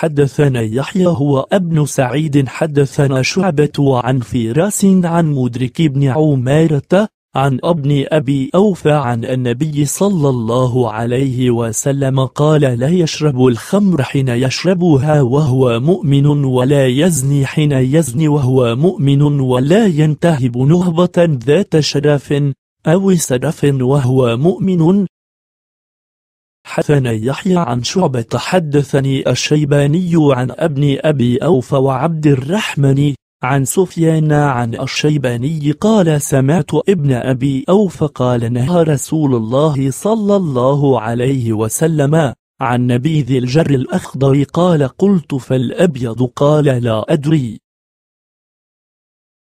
حدثنا يحيى هو ابن سعيد حدثنا شعبة عن فراس عن مدرك بن عمارة عن ابن أبي أوفى عن النبي صلى الله عليه وسلم قال لا يشرب الخمر حين يشربها وهو مؤمن ولا يزني حين يزني وهو مؤمن ولا ينتهب نهبة ذات شرف أو سرف وهو مؤمن حدثنا يحيى عن شعبة حدثني الشيباني عن ابن أبي أوف وعبد الرحمن عن سفيان عن الشيباني قال سمعت ابن أبي أوف قال نهى رسول الله صلى الله عليه وسلم عن نبيذ الجر الأخضر قال قلت فالأبيض قال لا أدري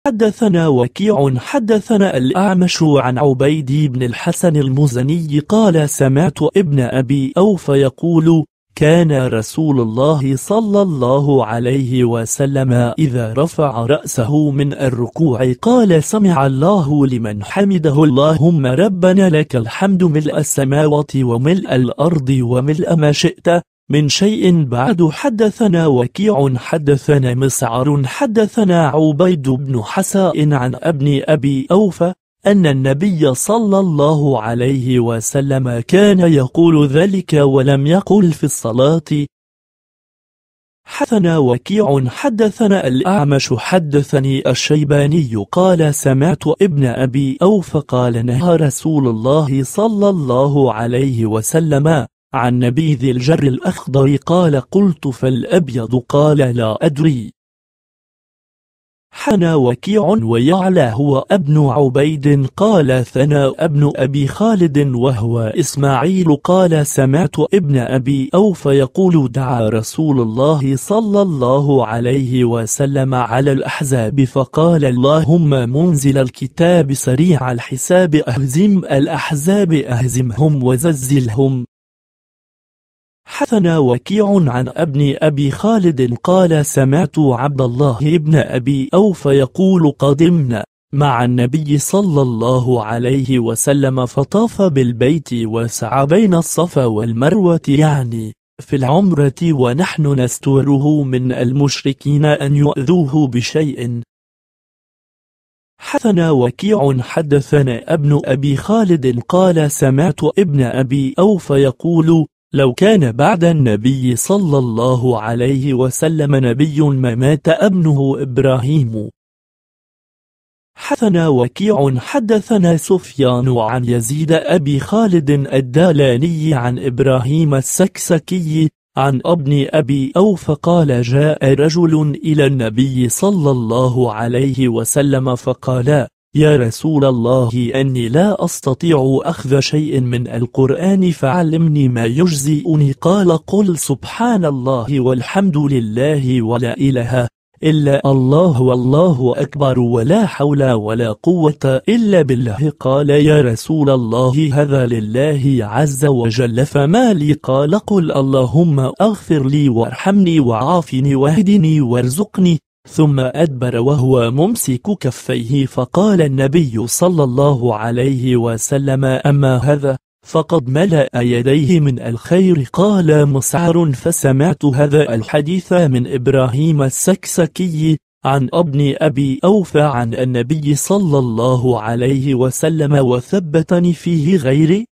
حدثنا وكيع حدثنا الأعمش عن عبيد بن الحسن المزني قال سمعت ابن أبي أوف يقول كان رسول الله صلى الله عليه وسلم إذا رفع رأسه من الركوع قال سمع الله لمن حمده اللهم ربنا لك الحمد ملء السماوات وملء الأرض وملء ما شئت من شيء بعد حدثنا وكيع حدثنا مسعر حدثنا عبيد بن حساء عن ابن أبي أوفى أن النبي صلى الله عليه وسلم كان يقول ذلك ولم يقل في الصلاة حدثنا وكيع حدثنا الأعمش حدثني الشيباني قال سمعت ابن أبي أوف قال نهى رسول الله صلى الله عليه وسلم عن نبيذ الجر الأخضر قال قلت فالأبيض قال لا أدري حنى وكيع ويعلى هو ابن عبيد قال ثنا ابن أبي خالد وهو إسماعيل قال سمعت ابن أبي أوف يقول دعا رسول الله صلى الله عليه وسلم على الأحزاب فقال اللهم منزل الكتاب سريع الحساب أهزم الأحزاب أهزمهم وززلهم حثنا وكيع عن ابن أبي خالد قال سمعت عبد الله ابن أبي أوف يقول قدمنا مع النبي صلى الله عليه وسلم فطاف بالبيت وسعى بين الصفا والمروة يعني في العمرة ونحن نستوره من المشركين أن يؤذوه بشيء حثنا وكيع حدثنا ابن أبي خالد قال سمعت ابن أبي أوف يقول لو كان بعد النبي صلى الله عليه وسلم نبي ما مات ابنه إبراهيم حدثنا وكيع حدثنا سفيان عن يزيد أبي خالد الدالاني عن إبراهيم السكسكي عن ابن أبي أوف قال جاء رجل إلى النبي صلى الله عليه وسلم فقال يا رسول الله أني لا أستطيع أخذ شيء من القرآن فعلمني ما يجزئني قال قل سبحان الله والحمد لله ولا إله إلا الله والله أكبر ولا حول ولا قوة إلا بالله قال يا رسول الله هذا لله عز وجل فما لي قال قل اللهم أغفر لي وارحمني وعافني واهدني وارزقني ثم أدبر وهو ممسك كفيه فقال النبي صلى الله عليه وسلم أما هذا فقد ملأ يديه من الخير قال مسعر فسمعت هذا الحديث من إبراهيم السكسكي عن ابن أبي أوفى عن النبي صلى الله عليه وسلم وثبتني فيه غيري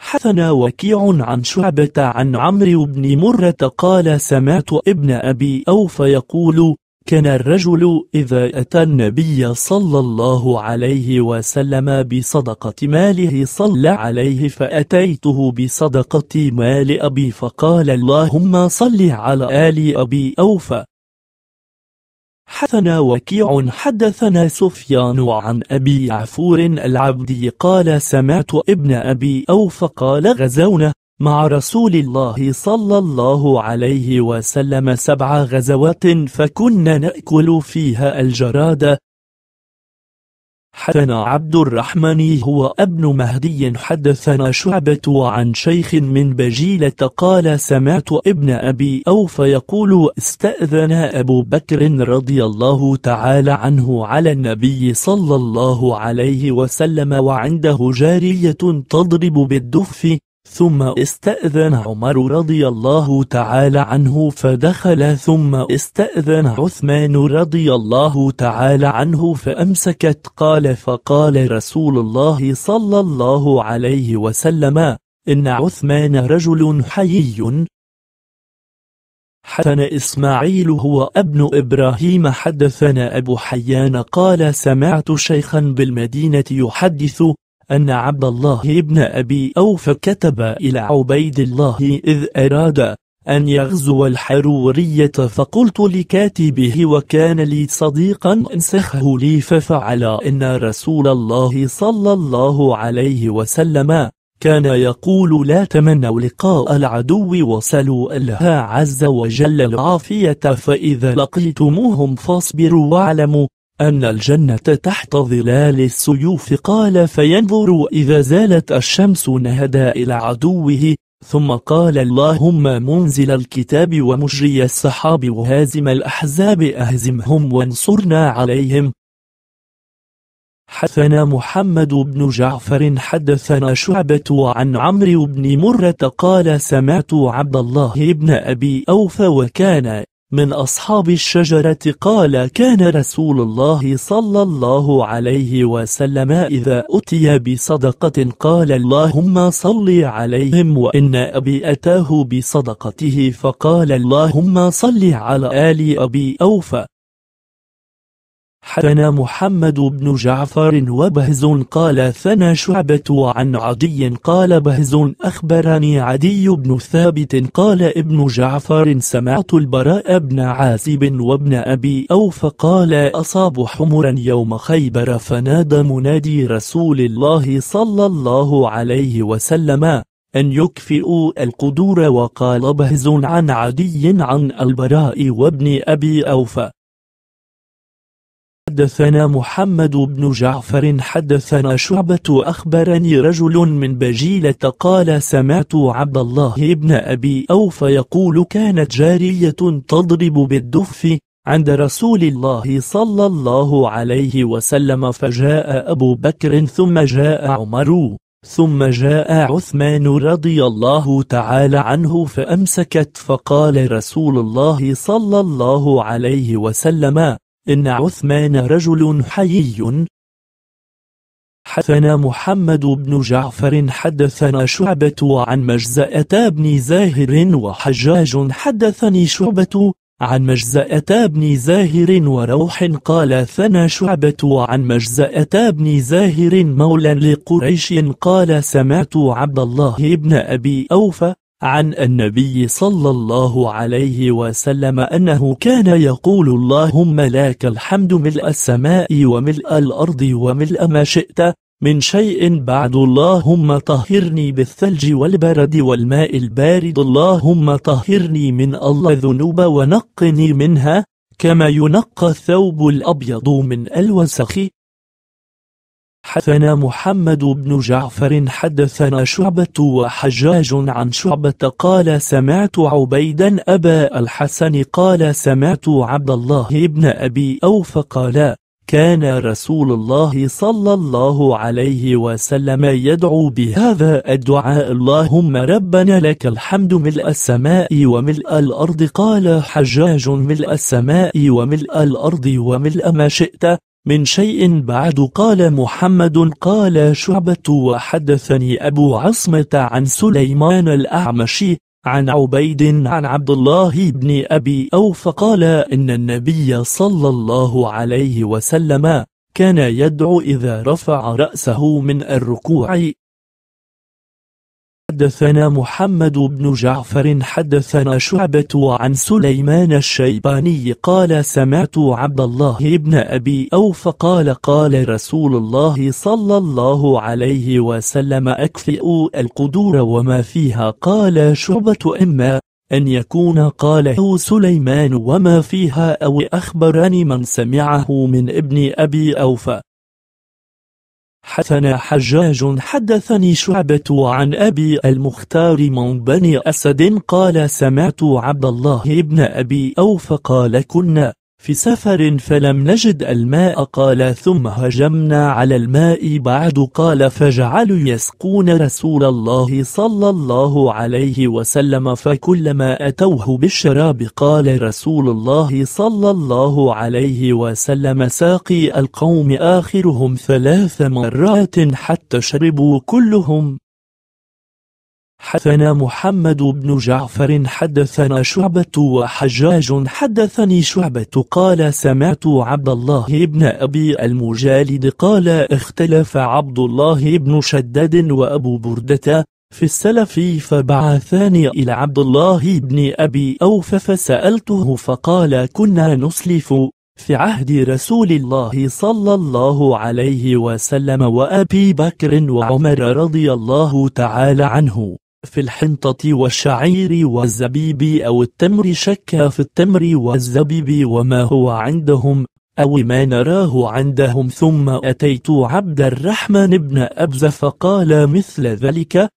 حثنا وكيع عن شعبة عن عمرو بن مرة قال سمعت ابن أبي أوف يقول كان الرجل إذا أتى النبي صلى الله عليه وسلم بصدقة ماله صلى عليه فأتيته بصدقة مال أبي فقال اللهم صل على آل أبي أوفى حدثنا وكيع حدثنا سفيان عن أبي عفور العبدي قال سمعت ابن أبي أوف قال غزونا مع رسول الله صلى الله عليه وسلم سبع غزوات فكنا نأكل فيها الجراد حدثنا عبد الرحمن هو ابن مهدي حدثنا شعبة عن شيخ من بجيلة قال سمعت ابن أبي أوف يقول استأذن أبو بكر رضي الله تعالى عنه على النبي صلى الله عليه وسلم وعنده جارية تضرب بالدف ثم استأذن عمر رضي الله تعالى عنه فدخل ثم استأذن عثمان رضي الله تعالى عنه فأمسكت قال فقال رسول الله صلى الله عليه وسلم إن عثمان رجل حيي حدثنا إسماعيل هو ابن إبراهيم حدثنا أبو حيان قال سمعت شيخا بالمدينة يحدث أن عبد الله بن أبي أوف كتب إلى عبيد الله إذ أراد أن يغزو الحرورية فقلت لكاتبه وكان لي صديقا انسخه لي ففعل إن رسول الله صلى الله عليه وسلم كان يقول لا تمنوا لقاء العدو وسلوا الله عز وجل العافية فإذا لقيتموهم فاصبروا واعلموا أن الجنة تحت ظلال السيوف قال فينظر إذا زالت الشمس نهدى إلى عدوه ثم قال اللهم منزل الكتاب ومجري السحاب وهازم الأحزاب أهزمهم وانصرنا عليهم حدثنا محمد بن جعفر حدثنا شعبة عن عمرو بن مرة قال سمعت عبد الله بن أبي أوفى وكان من أصحاب الشجرة قال كان رسول الله صلى الله عليه وسلم إذا أتي بصدقة قال اللهم صل عليهم وإن أبي أتاه بصدقته فقال اللهم صل على آل أبي أوفى حدنا محمد بن جعفر وبهز قال ثنى شعبة عن عدي قال بهز أخبرني عدي بن ثابت قال ابن جعفر سمعت البراء بن عازب وابن أبي أوف قال أصاب حمرا يوم خيبر فنادى منادي رسول الله صلى الله عليه وسلم أن يكفئوا القدور وقال بهز عن عدي عن البراء وابن أبي أوفى حدثنا محمد بن جعفر حدثنا شعبة أخبرني رجل من بجيلة قال سمعت عبد الله بن أبي أوف يقول كانت جارية تضرب بالدف عند رسول الله صلى الله عليه وسلم فجاء أبو بكر ثم جاء عمر ثم جاء عثمان رضي الله تعالى عنه فأمسكت فقال رسول الله صلى الله عليه وسلم إن عثمان رجل حيي حدثنا محمد بن جعفر حدثنا شعبة عن مجزأة بن زاهر وحجاج حدثني شعبة عن مجزأة بن زاهر وروح قال ثنى شعبة عن مجزأة بن زاهر مولى لقريش قال سمعت عبد الله بن أبي أوفى عن النبي صلى الله عليه وسلم أنه كان يقول اللهم لك الحمد ملء السماء وملء الأرض وملء ما شئت من شيء بعد اللهم طهرني بالثلج والبرد والماء البارد اللهم طهرني من الله ذنوب ونقني منها كما ينقى الثوب الأبيض من الوسخ حدثنا محمد بن جعفر حدثنا شعبة وحجاج عن شعبة قال سمعت عبيدا أبا الحسن قال سمعت عبد الله بن أبي أوف قال كان رسول الله صلى الله عليه وسلم يدعو بهذا الدعاء اللهم ربنا لك الحمد ملء السماء وملء الأرض قال حجاج ملء السماء وملء الأرض وملء ما شئت من شيء بعد قال محمد قال شعبة وحدثني أبو عصمة عن سليمان الأعمشي عن عبيد عن عبد الله بن أبي أوف قال إن النبي صلى الله عليه وسلم كان يدعو إذا رفع رأسه من الركوع حدثنا محمد بن جعفر حدثنا شعبة عن سليمان الشيباني قال سمعت عبد الله بن أبي أوف قال قال رسول الله صلى الله عليه وسلم أكفئوا القدور وما فيها قال شعبة إما أن يكون قاله سليمان وما فيها أو أخبرني من سمعه من ابن أبي أوفى حدثنا حجاج حدثني شعبة عن أبي المختار من بني أسد قال سمعت عبد الله بن أبي أوف قال كنا في سفر فلم نجد الماء قال ثم هجمنا على الماء بعد قال فجعلوا يسقون رسول الله صلى الله عليه وسلم فكلما أتوه بالشراب قال رسول الله صلى الله عليه وسلم ساقي القوم آخرهم ثلاث مرات حتى شربوا كلهم حدثنا محمد بن جعفر حدثنا شعبة وحجاج حدثني شعبة قال سمعت عبد الله بن أبي المجالد قال اختلف عبد الله بن شداد وأبو بردة في السلف فبعثاني إلى عبد الله بن أبي أوف فسألته فقال كنا نسلف في عهد رسول الله صلى الله عليه وسلم وأبي بكر وعمر رضي الله تعالى عنه في الحنطة والشعير والزبيب أو التمر شك في التمر والزبيب وما هو عندهم أو ما نراه عندهم ثم أتيت عبد الرحمن بن أبز فقال مثل ذلك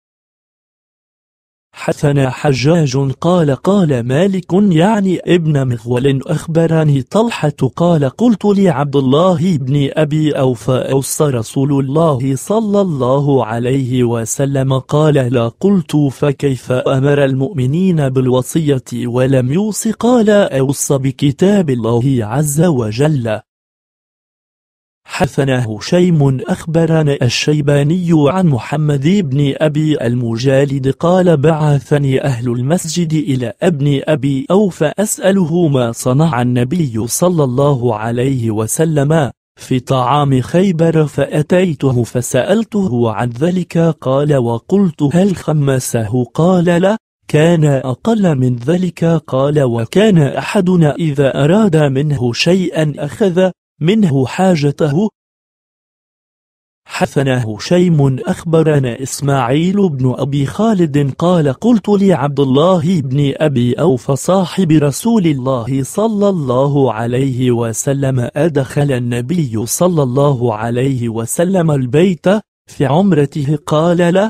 حسن حجاج قال قال مالك يعني ابن مغول أخبرني طلحة قال قلت لعبد الله بن أبي أوفى أوصى رسول الله صلى الله عليه وسلم قال لا قلت فكيف أمر المؤمنين بالوصية ولم يوص قال أوصى بكتاب الله عز وجل حدثنا هشيم أخبرنا الشيباني عن محمد بن أبي المجالد قال بعثني أهل المسجد إلى ابن أبي أو فأسأله ما صنع النبي صلى الله عليه وسلم في طعام خيبر فأتيته فسألته عن ذلك قال وقلت هل خمسه قال لا كان أقل من ذلك قال وكان أحدنا إذا أراد منه شيئا أخذ منه حاجته حثناه شيم أخبرنا إسماعيل بن أبي خالد قال قلت لعبد الله بن أبي أوف صاحب رسول الله صلى الله عليه وسلم أدخل النبي صلى الله عليه وسلم البيت في عمرته قال لا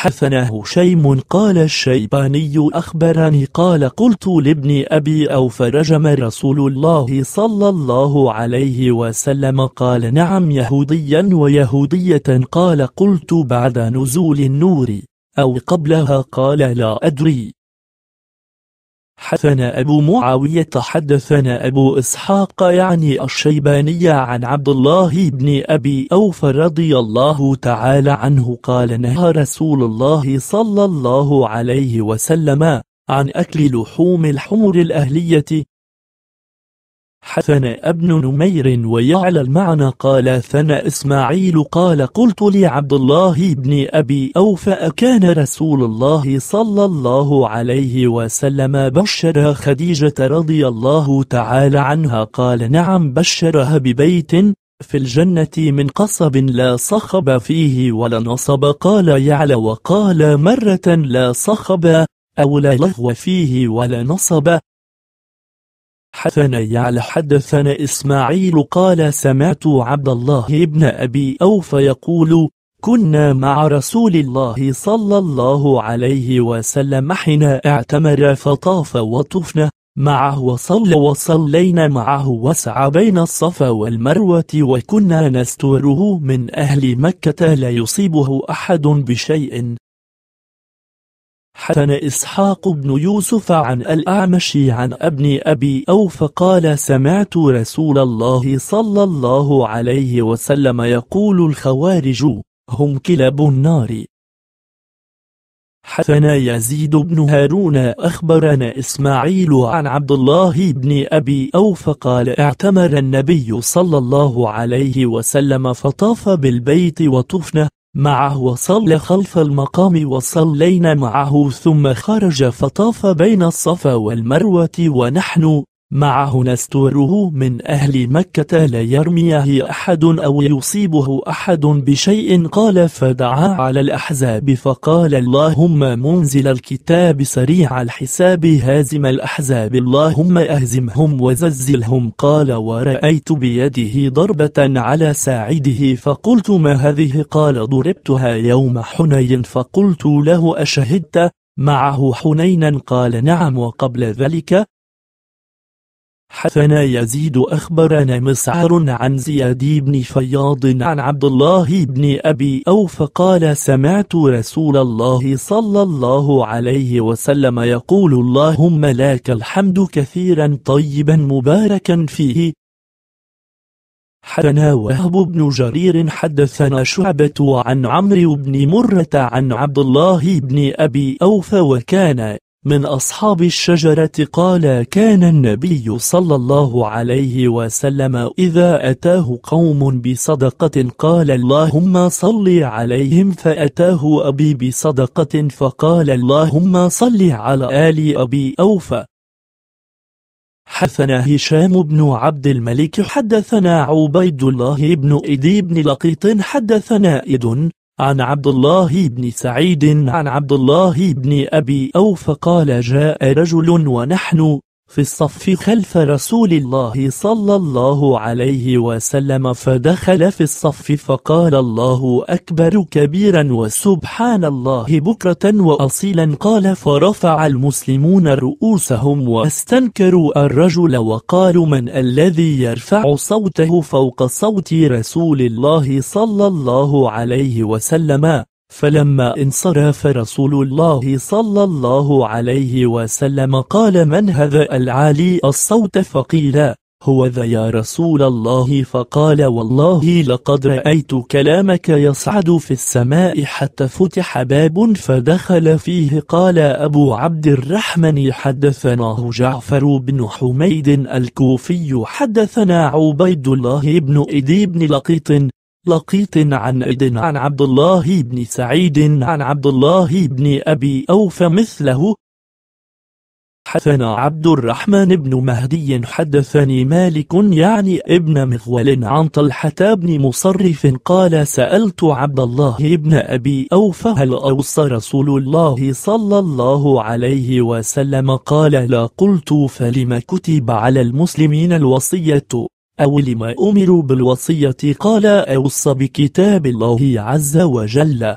حدثنا هشيم قال الشيباني أخبرني قال قلت لابن أبي أو فرجم رسول الله صلى الله عليه وسلم قال نعم يهوديا ويهودية قال قلت بعد نزول النور أو قبلها قال لا أدري حدثنا أبو معاوية حدثنا أبو إسحاق يعني الشيباني عن عبد الله بن أبي أوف رضي الله تعالى عنه قال نهى رسول الله صلى الله عليه وسلم عن أكل لحوم الحمر الأهلية حثنا ابن نمير ويعلى المعنى قال ثنى إسماعيل قال قلت لعبد الله بن أبي أوفى أكان رسول الله صلى الله عليه وسلم بشر خديجة رضي الله تعالى عنها قال نعم بشرها ببيت في الجنة من قصب لا صخب فيه ولا نصب قال يعلى وقال مرة لا صخب أو لا لغو فيه ولا نصب حدثنا يعلى حدثنا إسماعيل قال سمعت عبد الله بن أبي أوف يقول كنا مع رسول الله صلى الله عليه وسلم حين اعتمر فطاف وطفنا معه وصلى وصلينا معه وسعى بين الصفا والمروة وكنا نستوره من أهل مكة لا يصيبه أحد بشيء حسن إسحاق بن يوسف عن الأعمش عن ابن أبي أوف قال سمعت رسول الله صلى الله عليه وسلم يقول الخوارج هم كلاب النار حدثنا يزيد بن هارون أخبرنا إسماعيل عن عبد الله بن أبي أوف قال اعتمر النبي صلى الله عليه وسلم فطاف بالبيت وطفنا معه وصلى خلف المقام وصلينا معه ثم خرج فطاف بين الصفا والمروة ونحن معه نستوره من أهل مكة لا يرميه أحد أو يصيبه أحد بشيء قال فدعا على الأحزاب فقال اللهم منزل الكتاب سريع الحساب هازم الأحزاب اللهم أهزمهم وزلزلهم قال ورأيت بيده ضربة على ساعده فقلت ما هذه قال ضربتها يوم حنين فقلت له أشهدت معه حنينا قال نعم وقبل ذلك حسنا يزيد أخبرنا مسعر عن زياد بن فياض عن عبد الله بن أبي أوف قال سمعت رسول الله صلى الله عليه وسلم يقول اللهم لك الحمد كثيرا طيبا مباركا فيه حدثنا وهب بن جرير حدثنا شعبة عن عمرو بن مرة عن عبد الله بن أبي أوف وكان من أصحاب الشجرة قال كان النبي صلى الله عليه وسلم إذا أتاه قوم بصدقة قال اللهم صل عليهم فأتاه أبي بصدقة فقال اللهم صل على آل أبي أوفى حدثنا هشام بن عبد الملك حدثنا عبيد الله بن إدي بن لقيط حدثنا إدن عن عبد الله بن سعيد عن عبد الله بن أبي أوف قال جاء رجل ونحن في الصف خلف رسول الله صلى الله عليه وسلم فدخل في الصف فقال الله أكبر كبيرا وسبحان الله بكرة وأصيلا قال فرفع المسلمون رؤوسهم واستنكروا الرجل وقالوا من الذي يرفع صوته فوق صوت رسول الله صلى الله عليه وسلم فلما انصرف رسول الله صلى الله عليه وسلم قال من هذا العالي الصوت فقيل هو ذا يا رسول الله فقال والله لقد رأيت كلامك يصعد في السماء حتى فتح باب فدخل فيه قال أبو عبد الرحمن حدثناه جعفر بن حميد الكوفي حدثنا عبيد الله بن إدي بن لقيط لقيط عن أد عن عبد الله بن سعيد عن عبد الله بن أبي أوف مثله حدثنا عبد الرحمن بن مهدي حدثني مالك يعني ابن مغول عن طلحة بن مصرف قال سألت عبد الله بن أبي أوف هل أوصى رسول الله صلى الله عليه وسلم قال لا قلت فلم كتب على المسلمين الوصية أو لما أمروا بالوصية قال أوص بكتاب الله عز وجل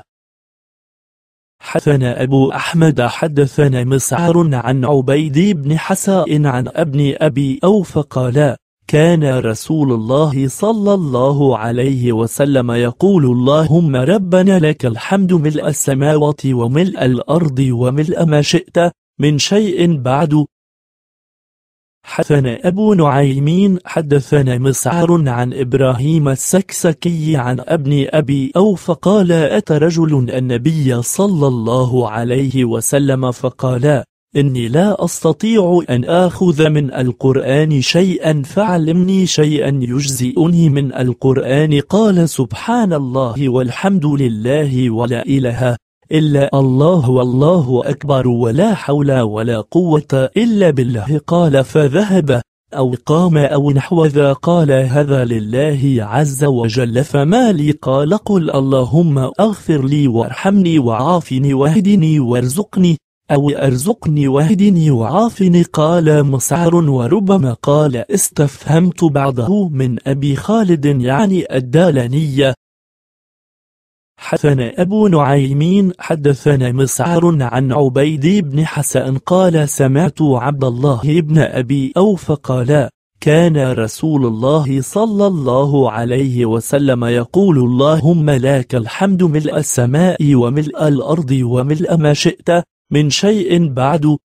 حدثنا أبو أحمد حدثنا مسعر عن عبيد بن حساء عن ابن أبي أوف قال كان رسول الله صلى الله عليه وسلم يقول اللهم ربنا لك الحمد ملء السماوات وملء الأرض وملء ما شئت من شيء بعد حدثنا أبو نعيمين حدثنا مسعر عن إبراهيم السكسكي عن ابن أبي أوف قال أتى رجل النبي صلى الله عليه وسلم فقال إني لا أستطيع أن آخذ من القرآن شيئا فعلمني شيئا يجزئني من القرآن قال سبحان الله والحمد لله ولا إله إلا الله والله أكبر ولا حول ولا قوة إلا بالله قال فذهب أو قام أو نحو ذا قال هذا لله عز وجل فما لي قال قل اللهم أغفر لي وارحمني وعافني واهدني وارزقني أو أرزقني واهدني وعافني قال مسعر وربما قال استفهمت بعضه من أبي خالد يعني الدالنية حدثنا أبو نعيمين حدثنا مسعر عن عبيد بن حسن قال سمعت عبد الله بن أبي أوف قال كان رسول الله صلى الله عليه وسلم يقول اللهم لك الحمد ملء السماء وملء الأرض وملء ما شئت من شيء بعد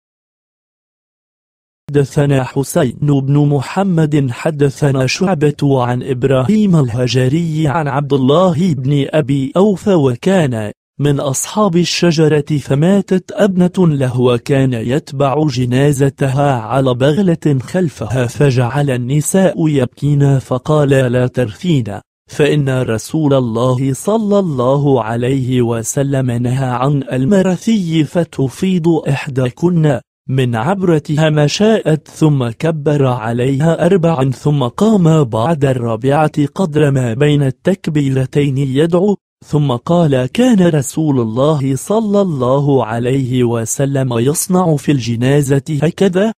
حدثنا حسين بن محمد حدثنا شعبة عن إبراهيم الهجري عن عبد الله بن أبي أوفى وكان من أصحاب الشجرة فماتت أبنة له وكان يتبع جنازتها على بغلة خلفها فجعل النساء يبكين فقال لا ترثين فإن رسول الله صلى الله عليه وسلم نهى عن المرثي فتفيض إحداكن من عبرتها ما شاءت ثم كبر عليها أربعا ثم قام بعد الرابعة قدر ما بين التكبيرتين يدعو ثم قال كان رسول الله صلى الله عليه وسلم يصنع في الجنازة هكذا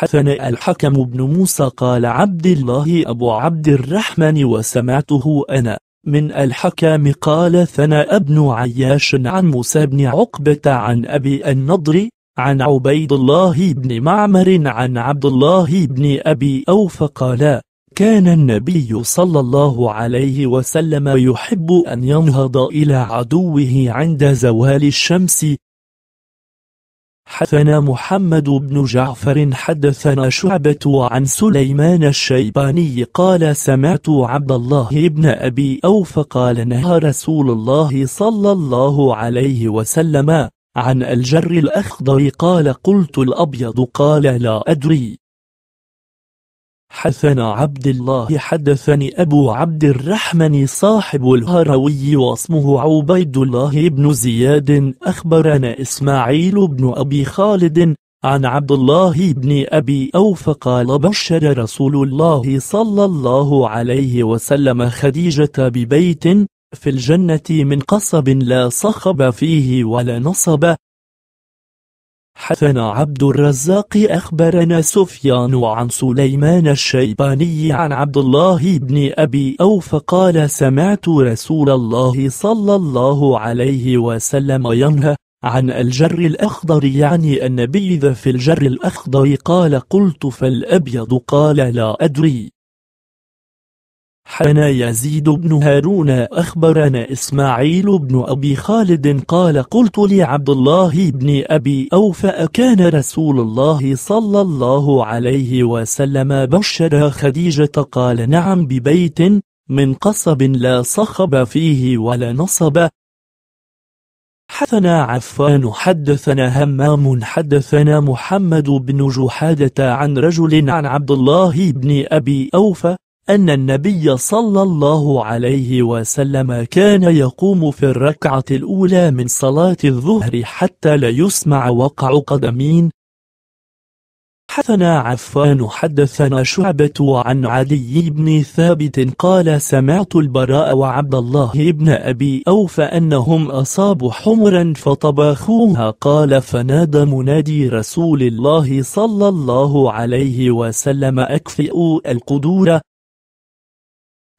حثنا الحكم بن موسى قال عبد الله أبو عبد الرحمن وسمعته أنا من الحكام قال ثنى ابن عياش عن موسى بن عقبة عن أبي النضر عن عبيد الله بن معمر عن عبد الله بن أبي أوف قال كان النبي صلى الله عليه وسلم يحب أن ينهض إلى عدوه عند زوال الشمس حدثنا محمد بن جعفر حدثنا شعبة عن سليمان الشيباني قال سمعت عبد الله بن أبي أوف قال نهى رسول الله صلى الله عليه وسلم عن الجر الأخضر قال قلت الأبيض قال لا أدري حثنا عبد الله حدثني أبو عبد الرحمن صاحب الهروي واسمه عبيد الله بن زياد أخبرنا إسماعيل بن أبي خالد عن عبد الله بن أبي أوف قال بشر رسول الله صلى الله عليه وسلم خديجة ببيت في الجنة من قصب لا صخب فيه ولا نصب حثنا عبد الرزاق أخبرنا سفيان عن سليمان الشيباني عن عبد الله بن أبي أوف قال سمعت رسول الله صلى الله عليه وسلم ينهى عن الجر الأخضر يعني النبي ذا في الجر الأخضر قال قلت فالأبيض قال لا أدري حنا يزيد بن هارون أخبرنا إسماعيل بن أبي خالد قال قلت لعبد الله بن أبي أوفى كان رسول الله صلى الله عليه وسلم بشر خديجة قال نعم ببيت من قصب لا صخب فيه ولا نصب حدثنا عفان حدثنا همام حدثنا محمد بن جحادة عن رجل عن عبد الله بن أبي أوفى أن النبي صلى الله عليه وسلم كان يقوم في الركعة الأولى من صلاة الظهر حتى لا يسمع وقع قدمين حدثنا عفان حدثنا شعبة عن عدي بن ثابت قال سمعت البراء وعبد الله بن أبي أوف أنهم أصابوا حمرا فطبخوها قال فنادى منادي رسول الله صلى الله عليه وسلم أكفئوا القدور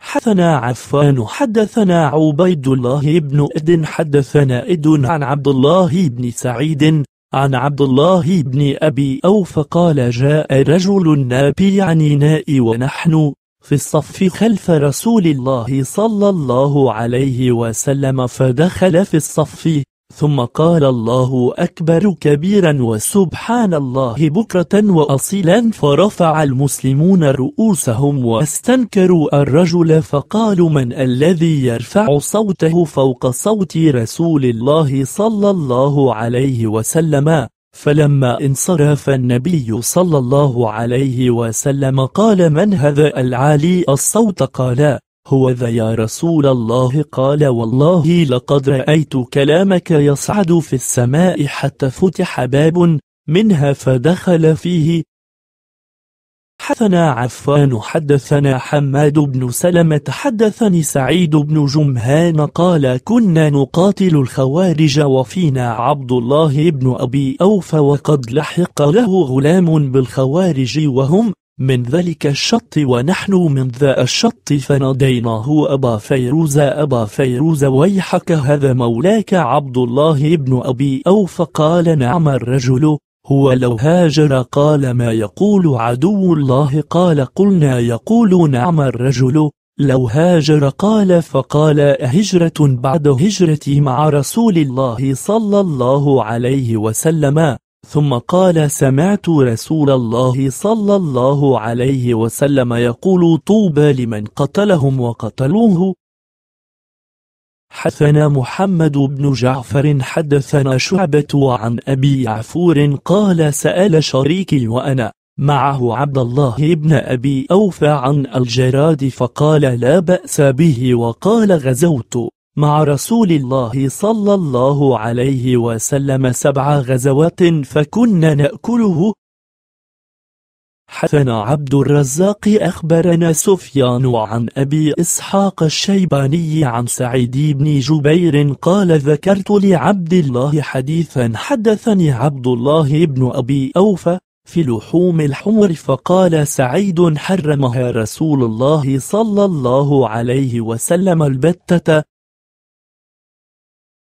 حدثنا عفان حدثنا عبيد الله بن اد حدثنا اد عن عبد الله بن سعيد عن عبد الله بن أبي أوف قال جاء رجل نابي عن إناء ونحن في الصف خلف رسول الله صلى الله عليه وسلم فدخل في الصف ثم قال الله أكبر كبيرا وسبحان الله بكرة وأصيلا فرفع المسلمون رؤوسهم واستنكروا الرجل فقالوا من الذي يرفع صوته فوق صوت رسول الله صلى الله عليه وسلم فلما انصرف النبي صلى الله عليه وسلم قال من هذا العالي الصوت قال هو ذا يا رسول الله قال والله لقد رأيت كلامك يصعد في السماء حتى فتح باب منها فدخل فيه حدثنا عفان حدثنا حماد بن سلمة حدثني سعيد بن جمهان قال كنا نقاتل الخوارج وفينا عبد الله بن أبي أوف وقد لحق له غلام بالخوارج وهم من ذلك الشط ونحن من ذا الشط فناديناه أبا فيروز أبا فيروز ويحك هذا مولاك عبد الله ابن أبي أو فقال نعم الرجل هو لو هاجر قال ما يقول عدو الله قال قلنا يقول نعم الرجل لو هاجر قال فقال هجرة بعد هجرتي مع رسول الله صلى الله عليه وسلم ثم قال سمعت رسول الله صلى الله عليه وسلم يقول طوبى لمن قتلهم وقتلوه حدثنا محمد بن جعفر حدثنا شعبة عن أبي عفور قال سأل شريكي وأنا معه عبد الله بن أبي أوفى عن الجراد فقال لا بأس به وقال غزوت مع رسول الله صلى الله عليه وسلم سبع غزوات فكنا نأكله حدثنا عبد الرزاق أخبرنا سفيان عن أبي إسحاق الشيباني عن سعيد بن جبير قال ذكرت لعبد الله حديثا حدثني عبد الله بن أبي أوفى في لحوم الحمر فقال سعيد حرمها رسول الله صلى الله عليه وسلم البتة